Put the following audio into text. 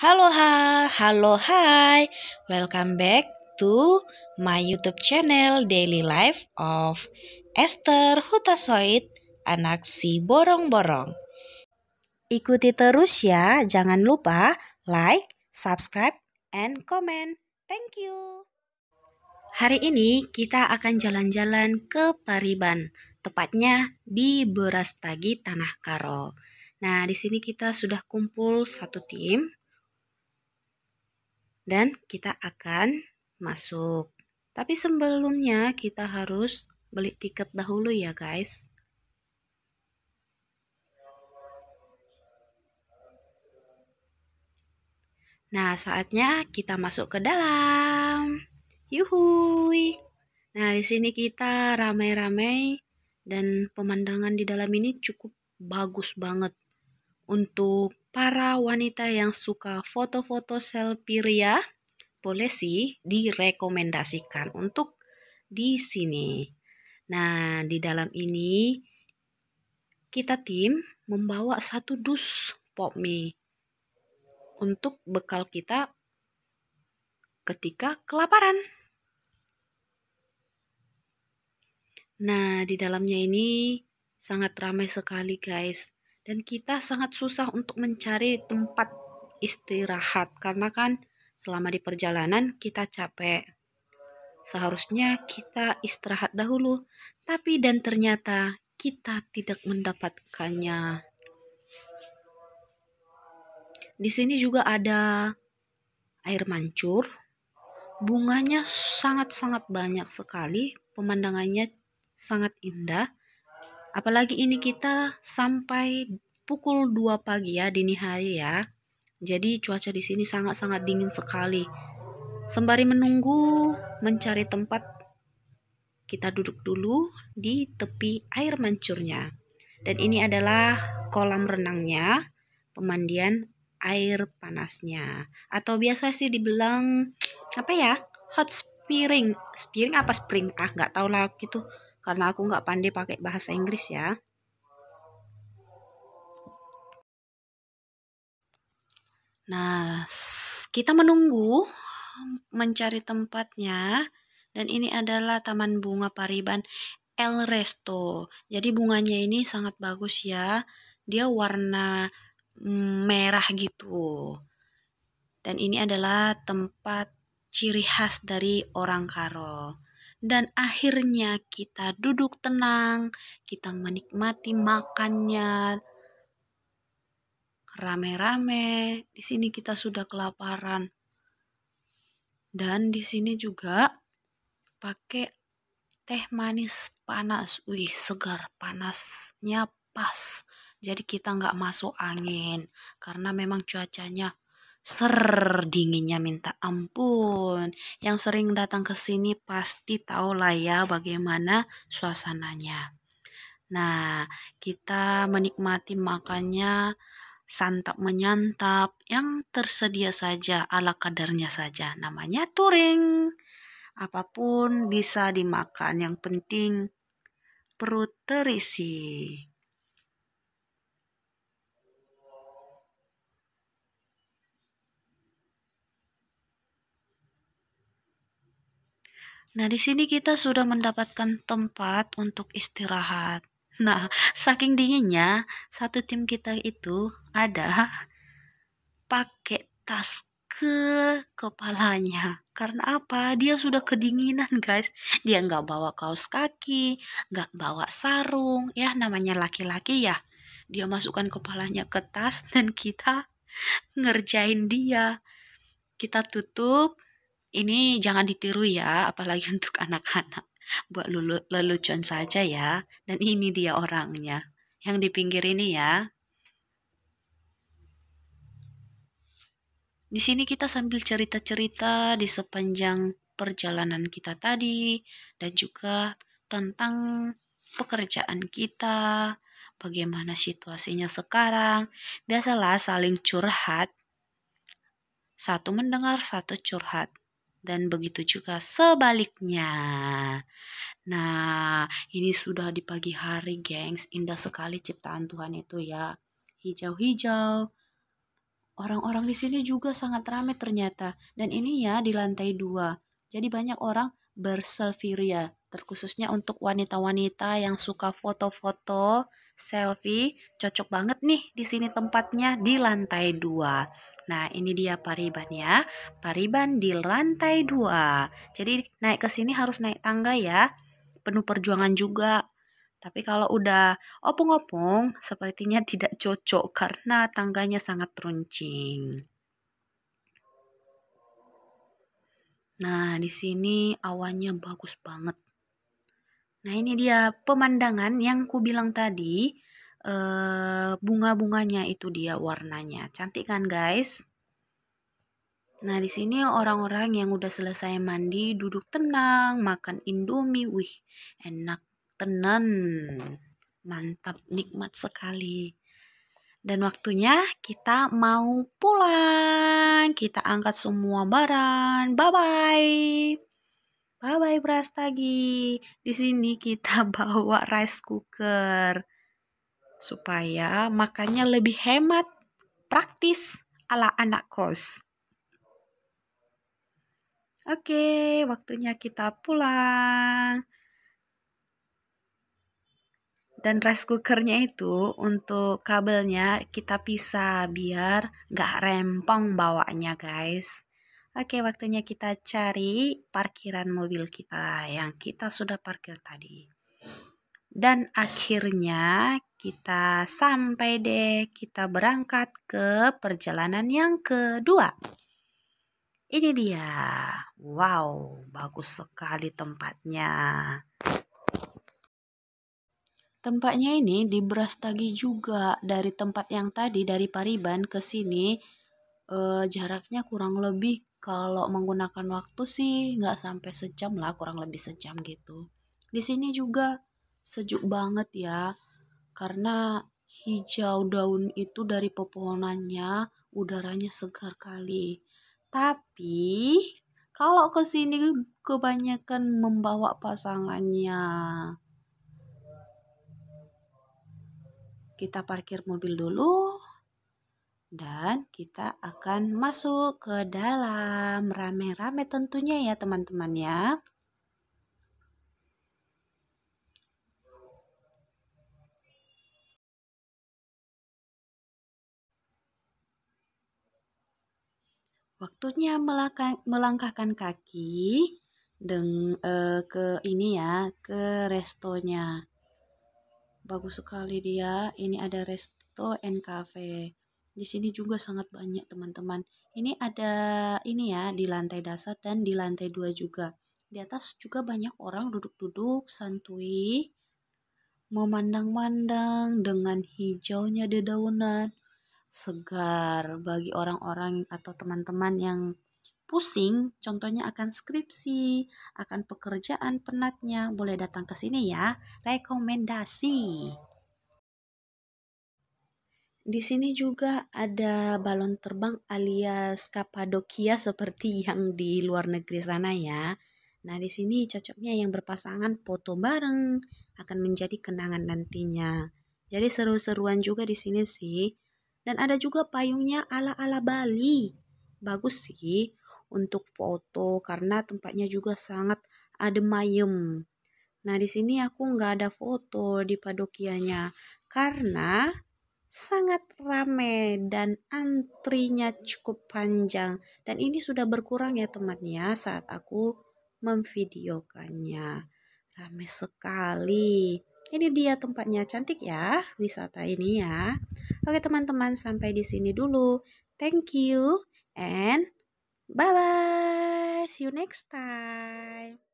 Halo ha, halo hai, welcome back to my YouTube channel Daily Life of Esther Hutasoit, anak si borong-borong. Ikuti terus ya, jangan lupa like, subscribe, and comment. Thank you. Hari ini kita akan jalan-jalan ke Pariban, tepatnya di Berastagi Tanah Karo. Nah, di sini kita sudah kumpul satu tim dan kita akan masuk. Tapi sebelumnya kita harus beli tiket dahulu ya guys. Nah, saatnya kita masuk ke dalam. Yuhui. Nah, di sini kita ramai-ramai dan pemandangan di dalam ini cukup bagus banget untuk para wanita yang suka foto-foto selfie ria boleh sih direkomendasikan untuk di sini. Nah, di dalam ini kita tim membawa satu dus pop mie untuk bekal kita ketika kelaparan. Nah, di dalamnya ini sangat ramai sekali guys dan kita sangat susah untuk mencari tempat istirahat karena kan selama di perjalanan kita capek. Seharusnya kita istirahat dahulu, tapi dan ternyata kita tidak mendapatkannya. Di sini juga ada air mancur. Bunganya sangat-sangat banyak sekali, pemandangannya sangat indah Apalagi ini kita sampai pukul 2 pagi ya dini hari ya. Jadi cuaca di sini sangat-sangat dingin sekali. Sembari menunggu mencari tempat kita duduk dulu di tepi air mancurnya. Dan ini adalah kolam renangnya, pemandian air panasnya atau biasa sih dibilang apa ya? hot spring. Spring apa spring? Ah, nggak tahu lah gitu karena aku nggak pandai pakai bahasa Inggris ya. Nah, kita menunggu mencari tempatnya dan ini adalah Taman Bunga Pariban El Resto. Jadi bunganya ini sangat bagus ya. Dia warna mm, merah gitu. Dan ini adalah tempat ciri khas dari orang Karo dan akhirnya kita duduk tenang, kita menikmati makannya rame-rame. Di sini kita sudah kelaparan. Dan di sini juga pakai teh manis panas. Wih, segar panasnya pas. Jadi kita nggak masuk angin karena memang cuacanya Ser dinginnya minta ampun. Yang sering datang ke sini pasti tahu lah ya bagaimana suasananya. Nah, kita menikmati makannya santap menyantap yang tersedia saja ala kadarnya saja. Namanya touring. Apapun bisa dimakan, yang penting perut terisi. Nah, di sini kita sudah mendapatkan tempat untuk istirahat. Nah, saking dinginnya, satu tim kita itu ada pakai tas ke kepalanya. Karena apa? Dia sudah kedinginan, guys. Dia nggak bawa kaos kaki, nggak bawa sarung, ya namanya laki-laki ya. Dia masukkan kepalanya ke tas dan kita ngerjain dia. Kita tutup, ini jangan ditiru ya, apalagi untuk anak-anak. Buat lelucon saja ya. Dan ini dia orangnya. Yang di pinggir ini ya. Di sini kita sambil cerita-cerita di sepanjang perjalanan kita tadi dan juga tentang pekerjaan kita, bagaimana situasinya sekarang. Biasalah saling curhat. Satu mendengar, satu curhat dan begitu juga sebaliknya. Nah, ini sudah di pagi hari, gengs. Indah sekali ciptaan Tuhan itu ya. Hijau-hijau. Orang-orang di sini juga sangat ramai ternyata. Dan ini ya di lantai dua. Jadi banyak orang berselfie ya, terkhususnya untuk wanita-wanita yang suka foto-foto, selfie, cocok banget nih di sini tempatnya di lantai 2. Nah, ini dia Pariban ya. Pariban di lantai 2. Jadi naik ke sini harus naik tangga ya. Penuh perjuangan juga. Tapi kalau udah opung-opung, sepertinya tidak cocok karena tangganya sangat runcing. Nah, di sini awannya bagus banget. Nah, ini dia pemandangan yang ku bilang tadi. Eh, bunga-bunganya itu dia warnanya. Cantik kan, guys? Nah, di sini orang-orang yang udah selesai mandi duduk tenang, makan Indomie. Wih, enak tenan. Mantap, nikmat sekali. Dan waktunya kita mau pulang. Kita angkat semua barang. Bye-bye. Bye bye Brastagi. Di sini kita bawa rice cooker supaya makannya lebih hemat, praktis ala anak kos. Oke, waktunya kita pulang. Dan rice cookernya itu untuk kabelnya kita pisah biar nggak rempong bawanya guys. Oke, waktunya kita cari parkiran mobil kita yang kita sudah parkir tadi. Dan akhirnya kita sampai deh, kita berangkat ke perjalanan yang kedua. Ini dia. Wow, bagus sekali tempatnya. Tempatnya ini di Brastagi juga dari tempat yang tadi dari Pariban ke sini uh, jaraknya kurang lebih kalau menggunakan waktu sih nggak sampai sejam lah kurang lebih sejam gitu di sini juga sejuk banget ya karena hijau daun itu dari pepohonannya udaranya segar kali tapi kalau ke sini kebanyakan membawa pasangannya kita parkir mobil dulu dan kita akan masuk ke dalam rame-rame tentunya ya teman-teman ya. Waktunya melangkahkan kaki deng, eh, ke ini ya, ke restonya. Bagus sekali dia. Ini ada resto and cafe. Di sini juga sangat banyak teman-teman. Ini ada ini ya di lantai dasar dan di lantai dua juga. Di atas juga banyak orang duduk-duduk santui memandang-mandang dengan hijaunya dedaunan segar bagi orang-orang atau teman-teman yang pusing, contohnya akan skripsi, akan pekerjaan penatnya, boleh datang ke sini ya. Rekomendasi. Di sini juga ada balon terbang alias Kapadokia seperti yang di luar negeri sana ya. Nah, di sini cocoknya yang berpasangan foto bareng akan menjadi kenangan nantinya. Jadi seru-seruan juga di sini sih. Dan ada juga payungnya ala-ala Bali. Bagus sih untuk foto karena tempatnya juga sangat adem ademayem. Nah, di sini aku nggak ada foto di padokianya karena sangat rame dan antrinya cukup panjang dan ini sudah berkurang ya teman saat aku memvideokannya rame sekali ini dia tempatnya cantik ya wisata ini ya oke teman-teman sampai di sini dulu thank you and bye bye see you next time